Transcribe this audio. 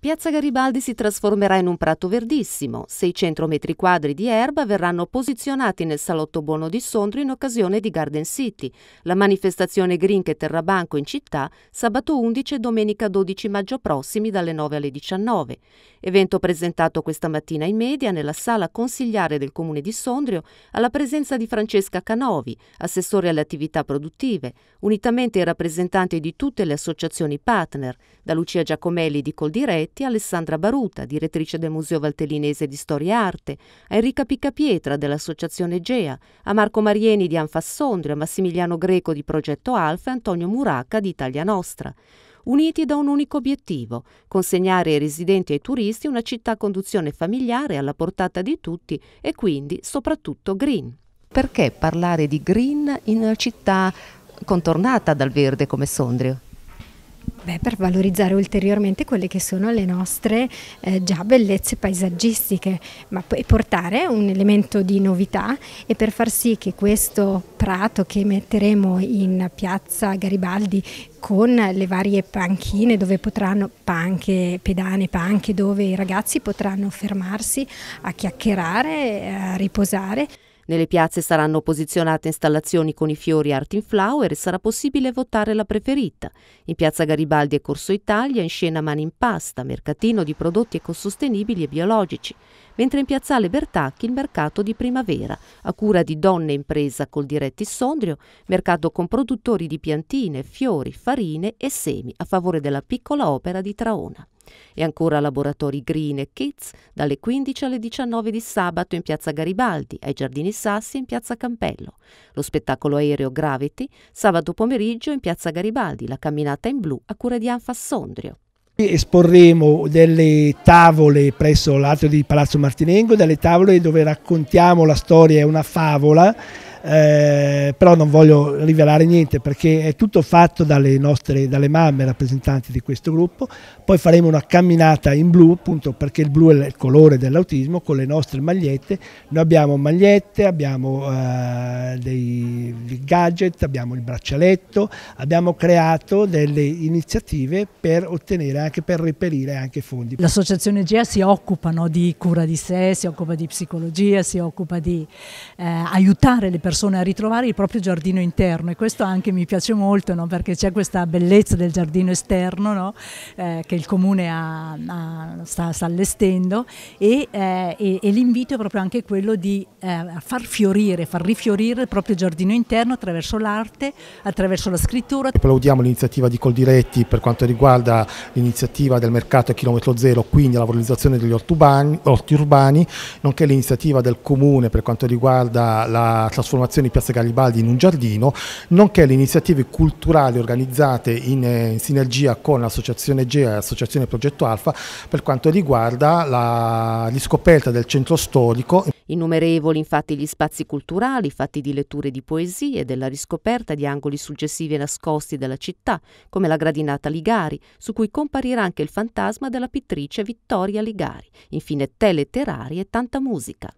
Piazza Garibaldi si trasformerà in un prato verdissimo. 600 metri quadri di erba verranno posizionati nel Salotto Buono di Sondrio in occasione di Garden City, la manifestazione green che terrà banco in città sabato 11 e domenica 12 maggio prossimi dalle 9 alle 19. Evento presentato questa mattina in media nella sala consigliare del comune di Sondrio alla presenza di Francesca Canovi, assessore alle attività produttive, unitamente ai rappresentanti di tutte le associazioni partner, da Lucia Giacomelli di Coldiretti Ungaretti, Alessandra Baruta, direttrice del Museo Valtellinese di Storia e Arte, a Enrica Piccapietra dell'Associazione GEA, a Marco Marieni di Anfassondrio, a Massimiliano Greco di Progetto Alfa e Antonio Muracca di Italia Nostra uniti da un unico obiettivo, consegnare ai residenti e ai turisti una città a conduzione familiare alla portata di tutti e quindi soprattutto green. Perché parlare di green in una città contornata dal verde come Sondrio? Beh, per valorizzare ulteriormente quelle che sono le nostre eh, già bellezze paesaggistiche, ma poi portare un elemento di novità e per far sì che questo prato che metteremo in piazza Garibaldi con le varie panchine dove potranno, panche, pedane, panche, dove i ragazzi potranno fermarsi a chiacchierare, a riposare. Nelle piazze saranno posizionate installazioni con i fiori Art in Flower e sarà possibile votare la preferita. In piazza Garibaldi e Corso Italia in scena Mani in Pasta, mercatino di prodotti ecosostenibili e biologici, mentre in piazzale Bertacchi il mercato di primavera, a cura di Donne Impresa col Diretti Sondrio, mercato con produttori di piantine, fiori, farine e semi a favore della piccola opera di Traona. E ancora laboratori Green e Kids dalle 15 alle 19 di sabato in Piazza Garibaldi, ai Giardini Sassi in Piazza Campello. Lo spettacolo aereo Gravity sabato pomeriggio in Piazza Garibaldi, la camminata in blu a cura di Anfa Sondrio. Esporremo delle tavole presso l'atrio di Palazzo Martinengo, delle tavole dove raccontiamo la storia, è una favola eh, però non voglio rivelare niente perché è tutto fatto dalle nostre dalle mamme rappresentanti di questo gruppo. Poi faremo una camminata in blu, appunto perché il blu è il colore dell'autismo, con le nostre magliette. Noi abbiamo magliette, abbiamo eh, dei, dei gadget, abbiamo il braccialetto, abbiamo creato delle iniziative per ottenere anche per reperire anche fondi. L'associazione GEA si occupa no, di cura di sé, si occupa di psicologia, si occupa di eh, aiutare le persone persone a ritrovare il proprio giardino interno e questo anche mi piace molto no? perché c'è questa bellezza del giardino esterno no? eh, che il comune ha, ha, sta, sta, allestendo e, eh, e, e l'invito è proprio anche quello di eh, far fiorire, far rifiorire il proprio giardino interno attraverso l'arte, attraverso la scrittura. Applaudiamo l'iniziativa di Coldiretti per quanto riguarda l'iniziativa del mercato a chilometro zero, quindi la valorizzazione degli orti urbani, nonché l'iniziativa del comune per quanto riguarda la trasformazione trasformazione di Piazza Garibaldi in un giardino, nonché le iniziative culturali organizzate in, eh, in sinergia con l'associazione GEA e l'associazione Progetto Alfa per quanto riguarda la riscoperta del centro storico. Innumerevoli infatti gli spazi culturali fatti di letture di poesie, della riscoperta di angoli successivi e nascosti della città, come la gradinata Ligari, su cui comparirà anche il fantasma della pittrice Vittoria Ligari, infine tè letterarie e tanta musica.